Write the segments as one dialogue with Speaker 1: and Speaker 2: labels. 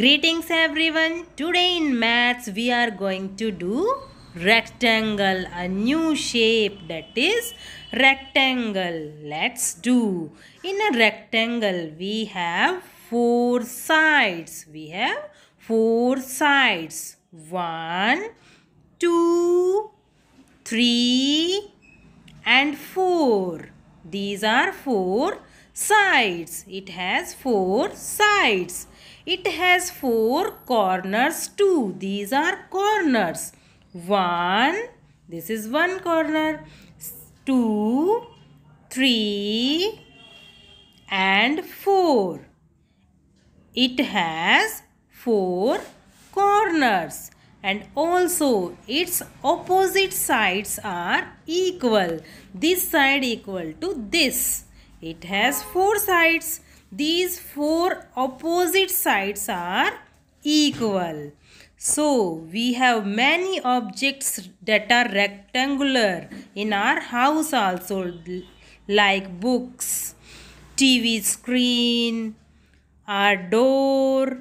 Speaker 1: Greetings everyone. Today in maths we are going to do rectangle, a new shape that is rectangle. Let's do. In a rectangle we have four sides. We have four sides. One, two, three and four. These are four sides. It has four sides it has four corners too. These are corners. One, this is one corner. Two, three, and four. It has four corners and also its opposite sides are equal. This side equal to this. It has four sides these four opposite sides are equal. So, we have many objects that are rectangular in our house also like books, TV screen, our door,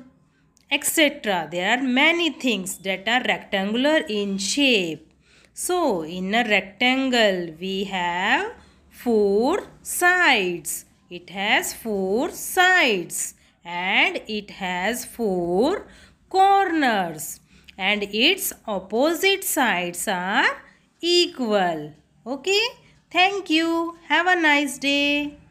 Speaker 1: etc. There are many things that are rectangular in shape. So, in a rectangle we have four sides. It has four sides and it has four corners and its opposite sides are equal. Okay. Thank you. Have a nice day.